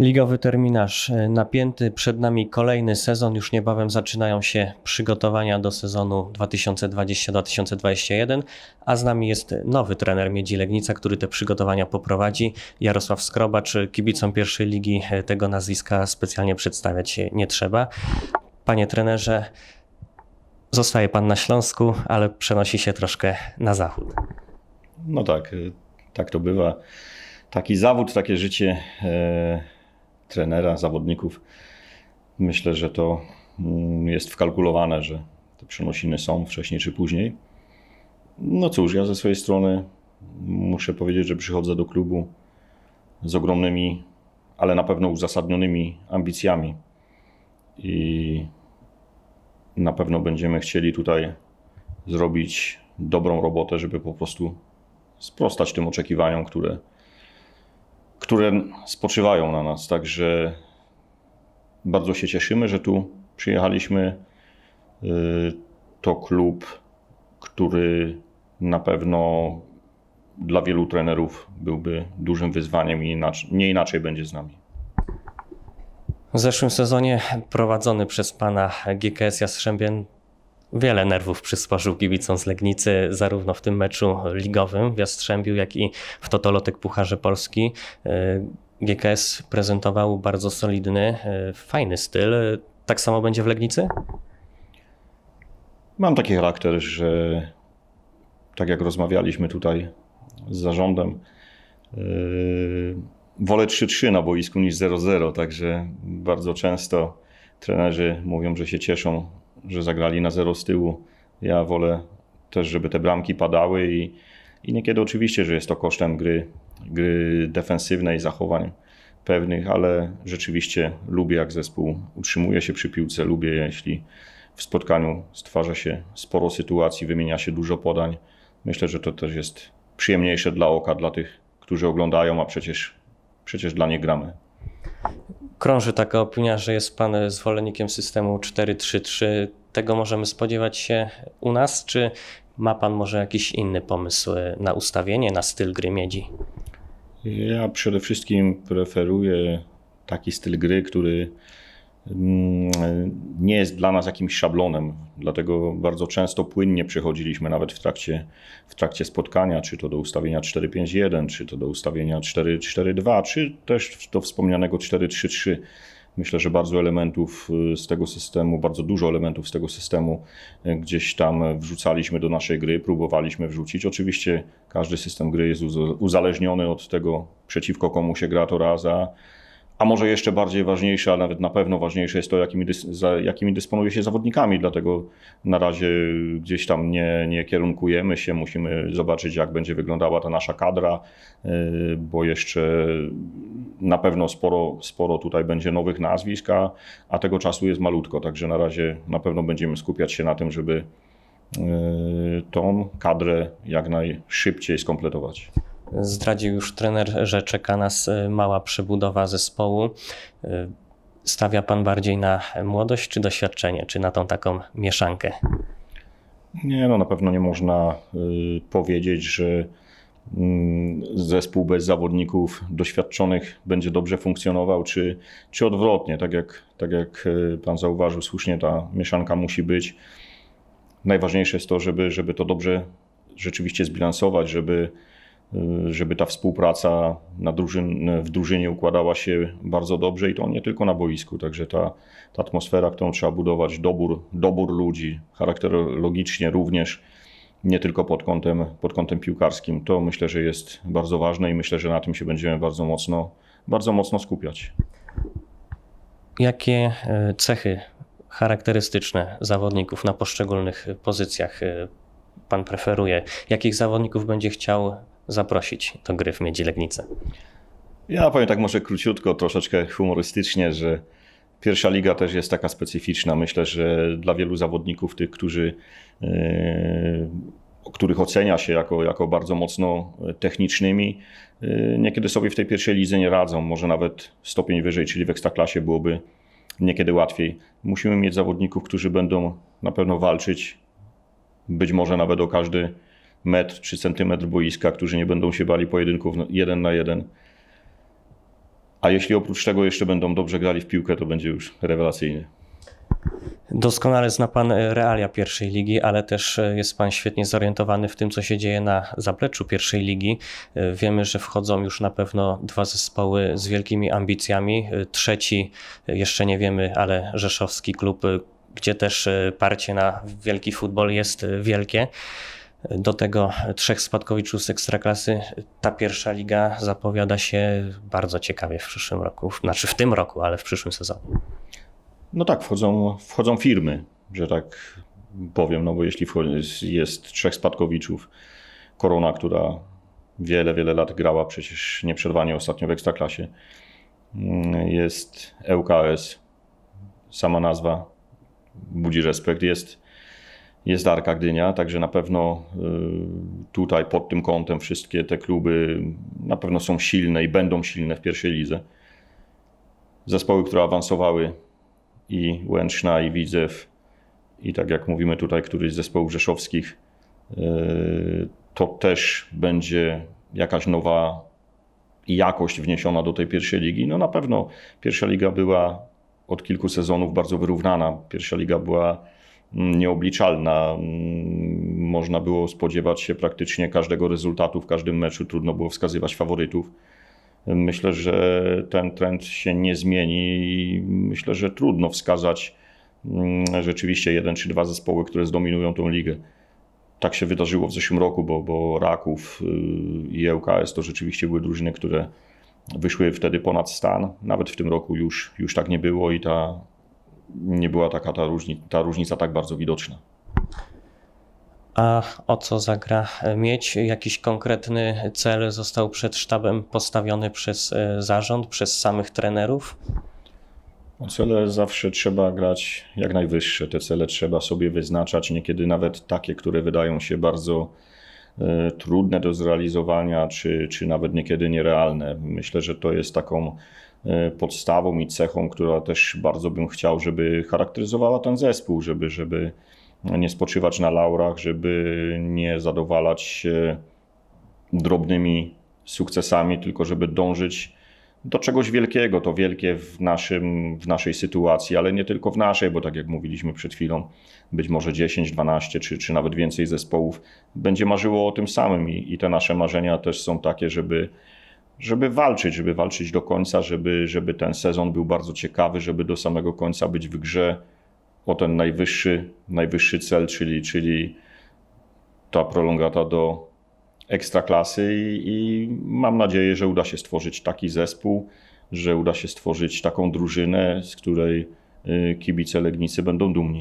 Ligowy terminarz e, napięty, przed nami kolejny sezon, już niebawem zaczynają się przygotowania do sezonu 2020-2021, a z nami jest nowy trener Miedzi Legnica, który te przygotowania poprowadzi, Jarosław Skrobacz, kibicom pierwszej ligi e, tego nazwiska specjalnie przedstawiać się nie trzeba. Panie trenerze, zostaje pan na Śląsku, ale przenosi się troszkę na zachód. No tak, e, tak to bywa. Taki zawód, takie życie trenera, zawodników. Myślę, że to mm, jest wkalkulowane, że te przenosiny są wcześniej czy później. No cóż, ja ze swojej strony muszę powiedzieć, że przychodzę do klubu z ogromnymi, ale na pewno uzasadnionymi ambicjami. I na pewno będziemy chcieli tutaj zrobić dobrą robotę, żeby po prostu sprostać tym oczekiwaniom, które które spoczywają na nas. Także bardzo się cieszymy, że tu przyjechaliśmy. Y, to klub, który na pewno dla wielu trenerów byłby dużym wyzwaniem i inaczej, nie inaczej będzie z nami. W zeszłym sezonie prowadzony przez pana GKS Jastrzębien wiele nerwów przysparzył kibicom z Legnicy, zarówno w tym meczu ligowym w Jastrzębiu, jak i w Totolotek Pucharze Polski. Y, GKS prezentował bardzo solidny, y, fajny styl. Tak samo będzie w Legnicy? Mam taki charakter, że tak jak rozmawialiśmy tutaj z zarządem, yy, wolę 3-3 na boisku niż 0-0, także bardzo często trenerzy mówią, że się cieszą że zagrali na zero z tyłu. Ja wolę też, żeby te bramki padały i, i niekiedy oczywiście, że jest to kosztem gry, gry defensywnej, zachowań pewnych, ale rzeczywiście lubię jak zespół utrzymuje się przy piłce, lubię jeśli w spotkaniu stwarza się sporo sytuacji, wymienia się dużo podań. Myślę, że to też jest przyjemniejsze dla oka, dla tych, którzy oglądają, a przecież, przecież dla nich gramy krąży taka opinia, że jest pan zwolennikiem systemu 4-3-3. Tego możemy spodziewać się u nas, czy ma pan może jakiś inny pomysł na ustawienie, na styl gry miedzi? Ja przede wszystkim preferuję taki styl gry, który Mm, nie jest dla nas jakimś szablonem, dlatego bardzo często płynnie przechodziliśmy nawet w trakcie, w trakcie spotkania, czy to do ustawienia 451, czy to do ustawienia 442, czy też do wspomnianego 433. Myślę, że bardzo elementów y, z tego systemu, bardzo dużo elementów z tego systemu y, gdzieś tam wrzucaliśmy do naszej gry, próbowaliśmy wrzucić. Oczywiście każdy system gry jest uzależniony od tego, przeciwko komu się gra to raz, a a może jeszcze bardziej ważniejsze, a nawet na pewno ważniejsze jest to, jakimi, dys- jakimi dysponuje się zawodnikami, dlatego na razie gdzieś tam nie, nie kierunkujemy się, musimy zobaczyć, jak będzie wyglądała ta nasza kadra, y, bo jeszcze na pewno sporo, sporo tutaj będzie nowych nazwisk, a, a tego czasu jest malutko, także na razie na pewno będziemy skupiać się na tym, żeby y, tą kadrę jak najszybciej skompletować. Zdradził już trener, że czeka nas e, mała przebudowa zespołu. E, stawia pan bardziej na młodość czy doświadczenie, czy na tą taką mieszankę? Nie, no na pewno nie można y, powiedzieć, że mm, zespół bez zawodników doświadczonych będzie dobrze funkcjonował, czy, czy odwrotnie. Tak jak, tak jak e, pan zauważył słusznie, ta mieszanka musi być. Najważniejsze jest to, żeby, żeby to dobrze rzeczywiście zbilansować, żeby Y, żeby ta współpraca na drużyn, w drużynie układała się bardzo dobrze i to nie tylko na boisku. Także ta, ta atmosfera, którą trzeba budować, dobór, dobór ludzi, charakterologicznie również, nie tylko pod kątem, pod kątem piłkarskim, to myślę, że jest bardzo ważne i myślę, że na tym się będziemy bardzo mocno, bardzo mocno skupiać. Jakie e, cechy charakterystyczne zawodników na poszczególnych pozycjach e, pan preferuje? Jakich zawodników będzie chciał zaprosić do gry w Miedzi Legnicy? Ja powiem tak może króciutko, troszeczkę humorystycznie, że pierwsza liga też jest taka specyficzna. Myślę, że dla wielu zawodników, tych, którzy yy, których ocenia się jako, jako bardzo mocno technicznymi, e, niekiedy sobie w tej pierwszej lidze nie radzą, może nawet stopień wyżej, czyli w ekstraklasie byłoby niekiedy łatwiej. Musimy mieć zawodników, którzy będą na pewno walczyć, być może nawet o każdy metr czy centymetr boiska, którzy nie będą się bali pojedynków jeden na jeden. A jeśli oprócz tego jeszcze będą dobrze grali w piłkę, to będzie już rewelacyjnie. Doskonale zna Pan e, realia pierwszej ligi, ale też e, jest Pan świetnie zorientowany w tym, co się dzieje na zapleczu pierwszej ligi. E, wiemy, że wchodzą już na pewno dwa zespoły z wielkimi ambicjami. Trzeci, jeszcze nie wiemy, ale rzeszowski klub, gdzie też parcie na wielki futbol jest wielkie. Do tego trzech spadkowiczów z ekstraklasy. Ta pierwsza liga zapowiada się bardzo ciekawie w przyszłym roku, znaczy w tym roku, ale w przyszłym sezonie. No tak, wchodzą, wchodzą firmy, że tak powiem, no bo jeśli jest trzech spadkowiczów, Korona, która wiele, wiele lat grała przecież nieprzerwanie ostatnio w Ekstraklasie, mm, jest ŁKS, e sama nazwa budzi respekt, jest jest Arka Gdynia, także na pewno y, tutaj pod tym kątem wszystkie te kluby na pewno są silne i będą silne w pierwszej lidze. Zespoły, które awansowały i Łęczna, i Widzew, i tak jak mówimy tutaj, któryś z zespołów rzeszowskich, y, to też będzie jakaś nowa jakość wniesiona do tej pierwszej ligi. No na pewno pierwsza liga była od kilku sezonów bardzo wyrównana. Pierwsza liga była nieobliczalna. Mm, można było spodziewać się praktycznie każdego rezultatu w każdym meczu, trudno było wskazywać faworytów. Myślę, że ten trend się nie zmieni i myślę, że trudno wskazać mm, rzeczywiście jeden czy dwa zespoły, które zdominują tą ligę. Tak się wydarzyło w zeszłym roku, bo, bo Raków y, i ŁKS to rzeczywiście były drużyny, które wyszły wtedy ponad stan. Nawet w tym roku już, już tak nie było i ta, nie była taka ta, różni, ta różnica tak bardzo widoczna. A o co zagra mieć? Jakiś konkretny cel został przed sztabem postawiony przez e, zarząd, przez samych trenerów? cele zawsze trzeba grać jak najwyższe. Te cele trzeba sobie wyznaczać, niekiedy nawet takie, które wydają się bardzo e, trudne do zrealizowania, czy, czy nawet niekiedy nierealne. Myślę, że to jest taką E, podstawą i cechą, która też bardzo bym chciał, żeby charakteryzowała ten zespół, żeby, żeby nie spoczywać na laurach, żeby nie zadowalać się drobnymi sukcesami, tylko żeby dążyć do czegoś wielkiego. To wielkie w, naszym, w naszej sytuacji, ale nie tylko w naszej, bo tak jak mówiliśmy przed chwilą, być może 10, 12 czy, czy nawet więcej zespołów będzie marzyło o tym samym i, i te nasze marzenia też są takie, żeby żeby walczyć, żeby walczyć do końca, żeby, żeby ten sezon był bardzo ciekawy, żeby do samego końca być w grze o ten najwyższy, najwyższy cel, czyli, czyli ta prolongata do ekstraklasy i, i mam nadzieję, że uda się stworzyć taki zespół, że uda się stworzyć taką drużynę, z której y, kibice Legnicy będą dumni.